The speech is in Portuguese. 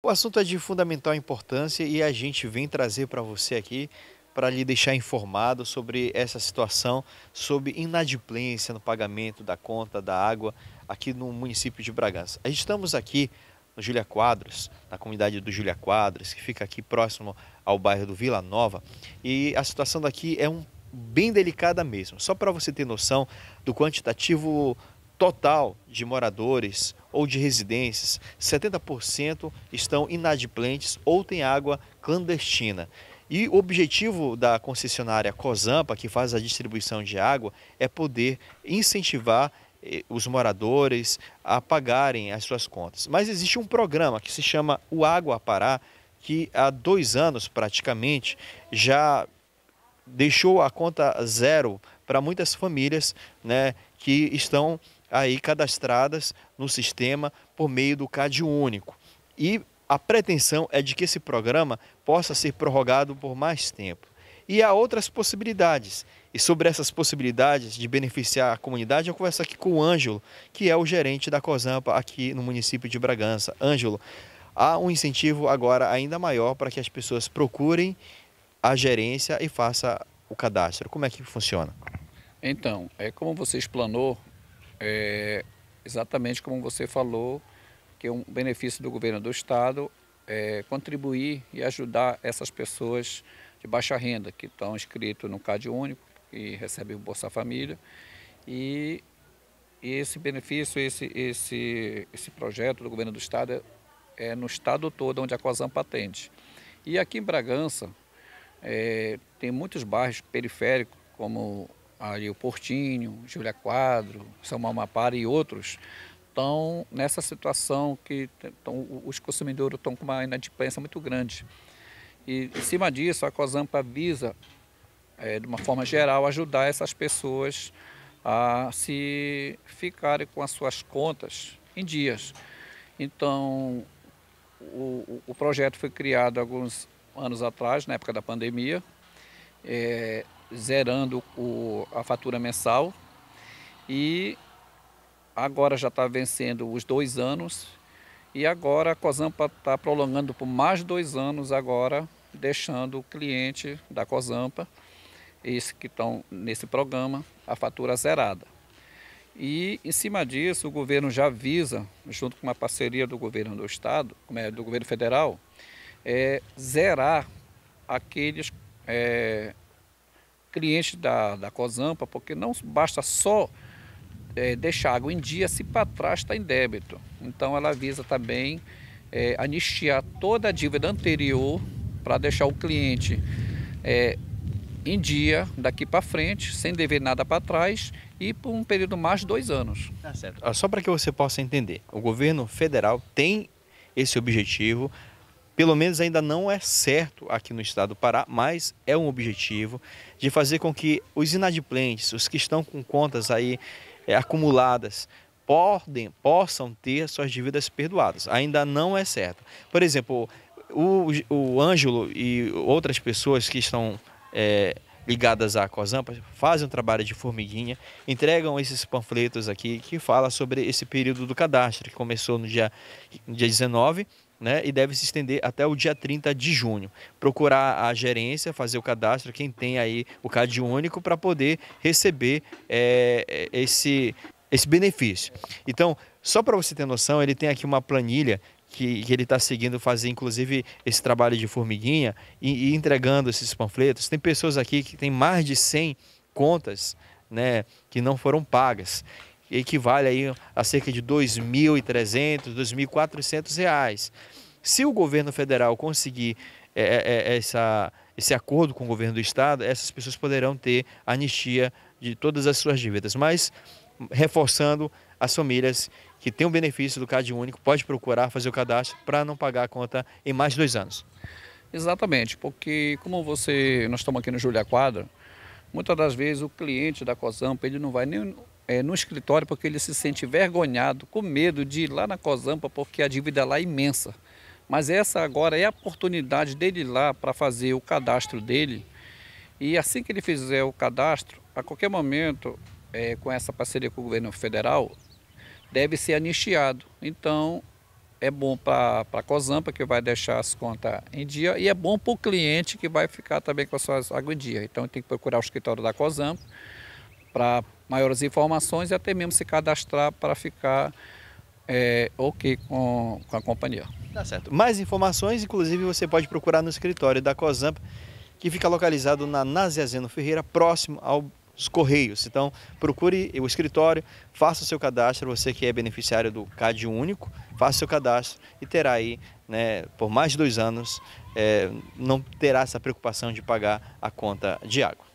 O assunto é de fundamental importância e a gente vem trazer para você aqui para lhe deixar informado sobre essa situação, sobre inadimplência no pagamento da conta da água aqui no município de Bragança. A gente estamos aqui no Júlia Quadros, na comunidade do Júlia Quadros, que fica aqui próximo ao bairro do Vila Nova, e a situação daqui é um bem delicada mesmo. Só para você ter noção do quantitativo total de moradores ou de residências, 70% estão inadimplentes ou têm água clandestina. E o objetivo da concessionária COSAMPA, que faz a distribuição de água, é poder incentivar eh, os moradores a pagarem as suas contas. Mas existe um programa que se chama O Água Pará, que há dois anos praticamente já deixou a conta zero para muitas famílias né, que estão aí cadastradas no sistema por meio do CAD único. E a pretensão é de que esse programa possa ser prorrogado por mais tempo. E há outras possibilidades. E sobre essas possibilidades de beneficiar a comunidade, eu converso aqui com o Ângelo, que é o gerente da COSAMPA aqui no município de Bragança. Ângelo, há um incentivo agora ainda maior para que as pessoas procurem a gerência e façam o cadastro. Como é que funciona? Então, é como você explanou, é, exatamente como você falou, que é um benefício do governo do Estado é, contribuir e ajudar essas pessoas de baixa renda que estão inscritos no CAD Único e recebem o Bolsa Família. E, e esse benefício, esse, esse, esse projeto do governo do Estado é, é no Estado todo onde a COSAMPA patente E aqui em Bragança, é, tem muitos bairros periféricos, como o Portinho, Júlia Quadro, São Mamapara e outros, estão nessa situação que tão, os consumidores estão com uma inadimplência muito grande. E em cima disso, a COSAMPA visa, é, de uma forma geral, ajudar essas pessoas a se ficarem com as suas contas em dias. Então, o, o projeto foi criado alguns anos atrás, na época da pandemia. É, zerando o, a fatura mensal e agora já está vencendo os dois anos e agora a Cozampa está prolongando por mais dois anos agora, deixando o cliente da Cozampa esses que estão nesse programa, a fatura zerada. E em cima disso, o governo já avisa, junto com uma parceria do governo do Estado, é, do governo federal, é, zerar aqueles é, cliente da, da Cosampa, porque não basta só é, deixar água em dia se para trás está em débito. Então ela visa também é, anistiar toda a dívida anterior para deixar o cliente é, em dia daqui para frente, sem dever nada para trás e por um período mais de dois anos. Tá certo. Ah, só para que você possa entender, o governo federal tem esse objetivo pelo menos ainda não é certo aqui no estado do Pará, mas é um objetivo de fazer com que os inadimplentes, os que estão com contas aí é, acumuladas, podem, possam ter suas dívidas perdoadas. Ainda não é certo. Por exemplo, o, o Ângelo e outras pessoas que estão é, ligadas à COSAMPA fazem um trabalho de formiguinha, entregam esses panfletos aqui que fala sobre esse período do cadastro, que começou no dia, no dia 19 né, e deve se estender até o dia 30 de junho. Procurar a gerência, fazer o cadastro, quem tem aí o CAD único, para poder receber é, é, esse, esse benefício. Então, só para você ter noção, ele tem aqui uma planilha que, que, ele está seguindo fazer, inclusive, esse trabalho de formiguinha e, e, entregando esses panfletos. Tem pessoas aqui que têm mais de 100 contas né, que não foram pagas equivale aí a cerca de R$ 2.300, R$ 2.400. Se o governo federal conseguir é, é, é, essa, esse acordo com o governo do estado, essas pessoas poderão ter anistia de todas as suas dívidas. Mas, reforçando, as famílias que têm o benefício do Cade Único pode procurar fazer o cadastro para não pagar a conta em mais dois anos. Exatamente, porque como você, nós estamos aqui no Júlia Quadra, muitas das vezes o cliente da COSAMP, ele não vai nem é, no escritório porque ele se sente envergonhado, com medo de ir lá na Cozampa porque a dívida lá é imensa. Mas essa agora é a oportunidade dele ir lá para fazer o cadastro dele. E assim que ele fizer o cadastro, a qualquer momento, é, com essa parceria com o governo federal, deve ser anistiado. Então, é bom para a Cosampa, que vai deixar as contas em dia, e é bom para o cliente, que vai ficar também com as suas águas em dia. Então, tem que procurar o escritório da Cosampa para maiores informações e até mesmo se cadastrar para ficar é, ok com, com a companhia. Tá certo. Mais informações, inclusive, você pode procurar no escritório da COSAMP, que fica localizado na Naziazeno Ferreira, próximo aos Correios. Então, procure o escritório, faça o seu cadastro, você que é beneficiário do CAD único, faça o seu cadastro e terá aí, né, por mais de dois anos, é, não terá essa preocupação de pagar a conta de água.